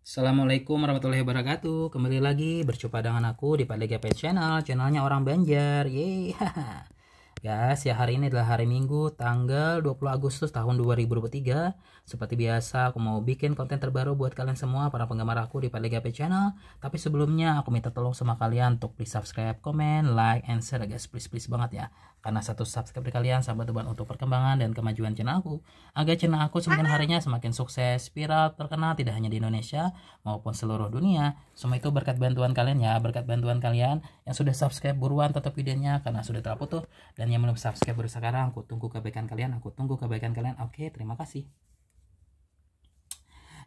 Assalamualaikum warahmatullahi wabarakatuh Kembali lagi berjumpa dengan aku di Padlega Pet Channel Channelnya orang Banjar Yeay Guys, ya hari ini adalah hari Minggu tanggal 20 Agustus tahun 2023. Seperti biasa, aku mau bikin konten terbaru buat kalian semua para penggemar aku di Palegape channel. Tapi sebelumnya aku minta tolong sama kalian untuk please subscribe, comment, like, and share guys, please please banget ya. Karena satu subscribe dari kalian sahabat teman untuk perkembangan dan kemajuan channel aku. Agar channel aku semakin harinya semakin sukses, viral, terkenal tidak hanya di Indonesia maupun seluruh dunia. Semua itu berkat bantuan kalian ya, berkat bantuan kalian yang sudah subscribe buruan tetap videonya karena sudah terputus tuh dan yang belum subscribe baru sekarang aku tunggu kebaikan kalian aku tunggu kebaikan kalian oke terima kasih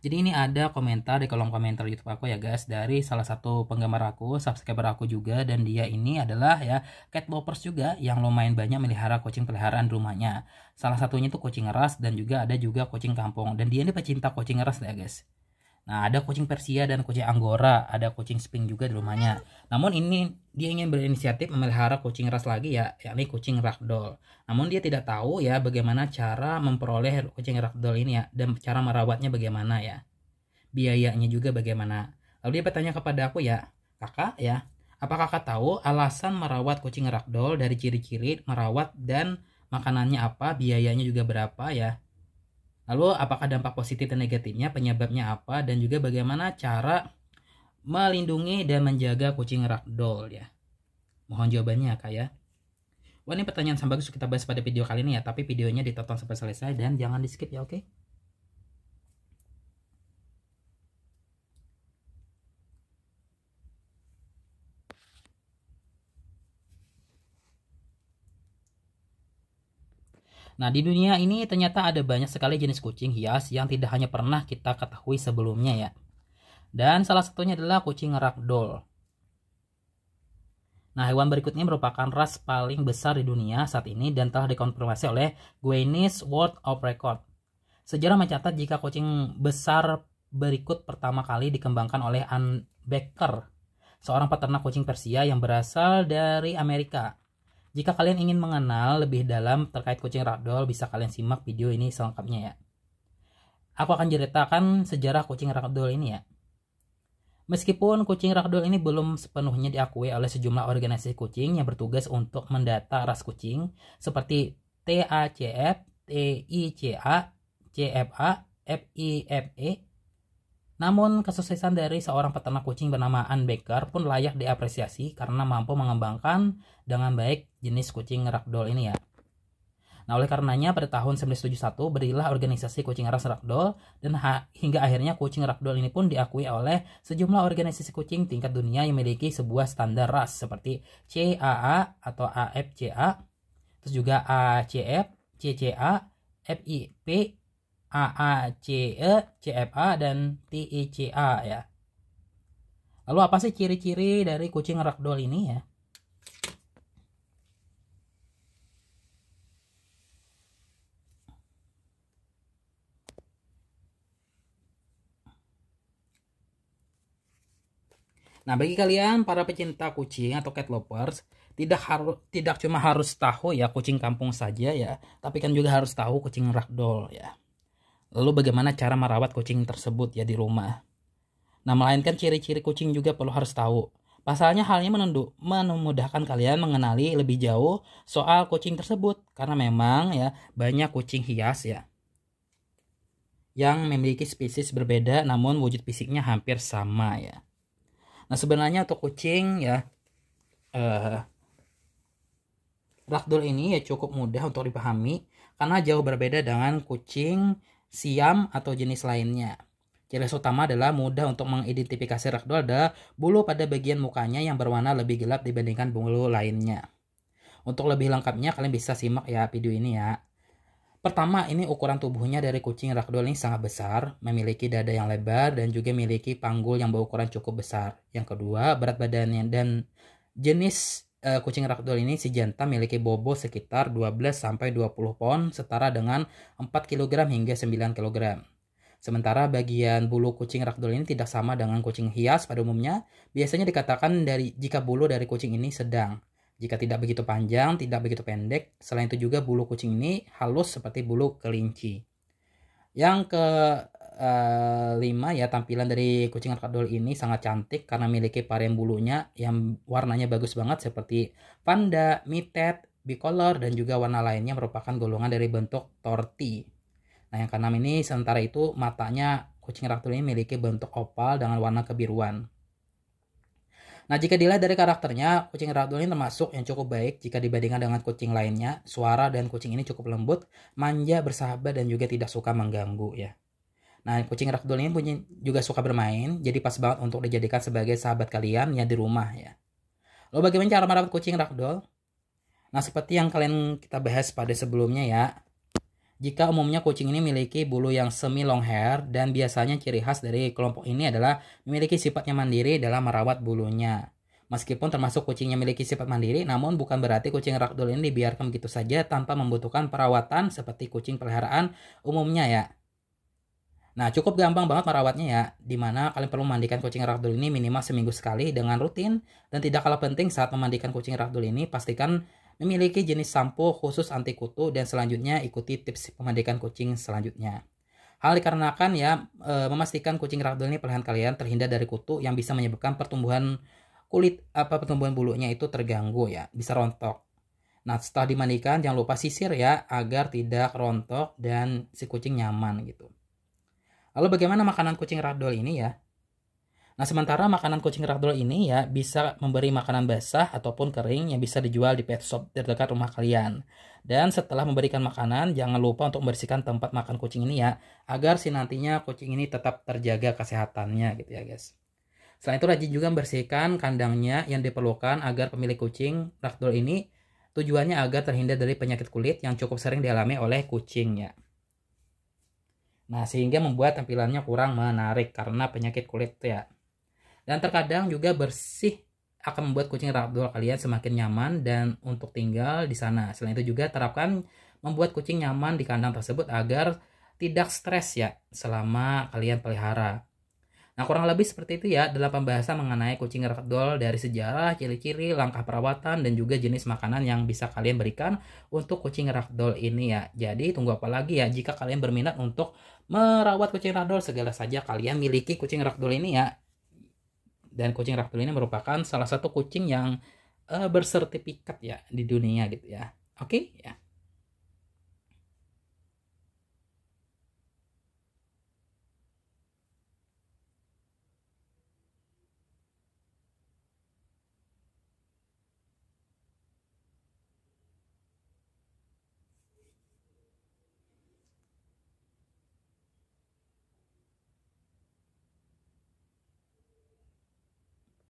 jadi ini ada komentar di kolom komentar YouTube aku ya guys dari salah satu penggemar aku, subscriber aku juga dan dia ini adalah ya cat lovers juga yang lumayan banyak melihara kucing peliharaan rumahnya. Salah satunya itu kucing ras dan juga ada juga kucing kampung dan dia ini pecinta kucing ras ya guys. Nah, ada kucing Persia dan kucing Anggora, ada kucing Sphinx juga di rumahnya. Namun ini dia ingin berinisiatif memelihara kucing ras lagi ya, yakni kucing Ragdoll. Namun dia tidak tahu ya bagaimana cara memperoleh kucing Ragdoll ini ya dan cara merawatnya bagaimana ya. Biayanya juga bagaimana. Lalu dia bertanya kepada aku ya, "Kakak ya, apakah kakak tahu alasan merawat kucing Ragdoll dari ciri-ciri merawat dan makanannya apa, biayanya juga berapa ya?" Lalu apakah dampak positif dan negatifnya, penyebabnya apa, dan juga bagaimana cara melindungi dan menjaga kucing ragdoll ya. Mohon jawabannya ya, Kak ya. Wah ini pertanyaan yang bagus kita bahas pada video kali ini ya, tapi videonya ditonton sampai selesai dan jangan di skip ya oke. Okay? Nah, di dunia ini ternyata ada banyak sekali jenis kucing hias yang tidak hanya pernah kita ketahui sebelumnya ya. Dan salah satunya adalah kucing ragdoll. Nah, hewan berikut ini merupakan ras paling besar di dunia saat ini dan telah dikonfirmasi oleh Guinness World of Record. Sejarah mencatat jika kucing besar berikut pertama kali dikembangkan oleh Ann Becker, seorang peternak kucing Persia yang berasal dari Amerika. Jika kalian ingin mengenal lebih dalam terkait kucing ragdoll, bisa kalian simak video ini selengkapnya ya. Aku akan ceritakan sejarah kucing ragdoll ini ya. Meskipun kucing ragdoll ini belum sepenuhnya diakui oleh sejumlah organisasi kucing yang bertugas untuk mendata ras kucing seperti TACF, TICA, CFA, FIFE, namun, kesuksesan dari seorang peternak kucing bernama Ann Baker pun layak diapresiasi karena mampu mengembangkan dengan baik jenis kucing ragdoll ini ya. Nah, oleh karenanya pada tahun 1971 berilah organisasi kucing ras ragdoll dan hingga akhirnya kucing ragdoll ini pun diakui oleh sejumlah organisasi kucing tingkat dunia yang memiliki sebuah standar ras seperti CAA atau AFCA, terus juga ACF, CCA, FIP, AACE, CFA, dan TICA e, ya. Lalu apa sih ciri-ciri dari kucing ragdoll ini ya? Nah, bagi kalian para pecinta kucing atau cat lovers, tidak harus tidak cuma harus tahu ya kucing kampung saja ya, tapi kan juga harus tahu kucing ragdoll ya. Lalu bagaimana cara merawat kucing tersebut ya di rumah? Nah, melainkan ciri-ciri kucing juga perlu harus tahu. Pasalnya halnya menunduk, memudahkan kalian mengenali lebih jauh soal kucing tersebut karena memang ya banyak kucing hias ya yang memiliki spesies berbeda namun wujud fisiknya hampir sama ya. Nah sebenarnya untuk kucing ya eh, Rakdul ini ya cukup mudah untuk dipahami karena jauh berbeda dengan kucing siam, atau jenis lainnya. Ciri utama adalah mudah untuk mengidentifikasi ragdoll adalah bulu pada bagian mukanya yang berwarna lebih gelap dibandingkan bulu lainnya. Untuk lebih lengkapnya kalian bisa simak ya video ini ya. Pertama, ini ukuran tubuhnya dari kucing Rakdol ini sangat besar, memiliki dada yang lebar dan juga memiliki panggul yang berukuran cukup besar. Yang kedua, berat badannya dan jenis uh, kucing ragdoll ini si jantan memiliki bobo sekitar 12 sampai 20 pon setara dengan 4 kg hingga 9 kg. Sementara bagian bulu kucing ragdoll ini tidak sama dengan kucing hias pada umumnya, biasanya dikatakan dari jika bulu dari kucing ini sedang. Jika tidak begitu panjang, tidak begitu pendek. Selain itu juga bulu kucing ini halus seperti bulu kelinci. Yang ke 5 eh, ya tampilan dari kucing arkadol ini sangat cantik karena memiliki varian bulunya yang warnanya bagus banget seperti panda, mitet, bicolor dan juga warna lainnya merupakan golongan dari bentuk torti. Nah yang keenam ini sementara itu matanya kucing raktul ini memiliki bentuk opal dengan warna kebiruan. Nah jika dilihat dari karakternya, kucing raktul ini termasuk yang cukup baik jika dibandingkan dengan kucing lainnya. Suara dan kucing ini cukup lembut, manja, bersahabat, dan juga tidak suka mengganggu ya. Nah, kucing ragdoll ini punya, juga suka bermain, jadi pas banget untuk dijadikan sebagai sahabat kalian ya di rumah ya. Lalu bagaimana cara merawat kucing ragdoll? Nah, seperti yang kalian kita bahas pada sebelumnya ya. Jika umumnya kucing ini memiliki bulu yang semi long hair dan biasanya ciri khas dari kelompok ini adalah memiliki sifatnya mandiri dalam merawat bulunya. Meskipun termasuk kucingnya memiliki sifat mandiri, namun bukan berarti kucing ragdoll ini dibiarkan begitu saja tanpa membutuhkan perawatan seperti kucing peliharaan umumnya ya. Nah, cukup gampang banget merawatnya ya, dimana kalian perlu memandikan kucing ragdoll ini minimal seminggu sekali dengan rutin, dan tidak kalah penting saat memandikan kucing ragdoll ini, pastikan memiliki jenis sampo khusus anti kutu, dan selanjutnya ikuti tips pemandikan kucing selanjutnya. Hal dikarenakan ya, e, memastikan kucing ragdoll ini perlahan kalian terhindar dari kutu yang bisa menyebabkan pertumbuhan kulit, apa pertumbuhan bulunya itu terganggu ya, bisa rontok. Nah, setelah dimandikan, jangan lupa sisir ya, agar tidak rontok dan si kucing nyaman gitu. Lalu bagaimana makanan kucing ragdoll ini ya? Nah, sementara makanan kucing ragdoll ini ya bisa memberi makanan basah ataupun kering yang bisa dijual di pet shop terdekat rumah kalian. Dan setelah memberikan makanan, jangan lupa untuk membersihkan tempat makan kucing ini ya, agar si nantinya kucing ini tetap terjaga kesehatannya gitu ya, guys. Selain itu rajin juga membersihkan kandangnya yang diperlukan agar pemilik kucing ragdoll ini tujuannya agar terhindar dari penyakit kulit yang cukup sering dialami oleh kucingnya. Nah, sehingga membuat tampilannya kurang menarik karena penyakit kulit ya. Dan terkadang juga bersih akan membuat kucing rabdol kalian semakin nyaman dan untuk tinggal di sana. Selain itu juga terapkan membuat kucing nyaman di kandang tersebut agar tidak stres ya selama kalian pelihara. Nah, kurang lebih seperti itu ya dalam pembahasan mengenai kucing ragdoll dari sejarah, ciri-ciri, langkah perawatan, dan juga jenis makanan yang bisa kalian berikan untuk kucing ragdoll ini ya. Jadi, tunggu apa lagi ya jika kalian berminat untuk merawat kucing ragdoll segala saja kalian miliki kucing ragdoll ini ya. Dan kucing ragdoll ini merupakan salah satu kucing yang uh, bersertifikat ya di dunia gitu ya. Oke, okay? ya.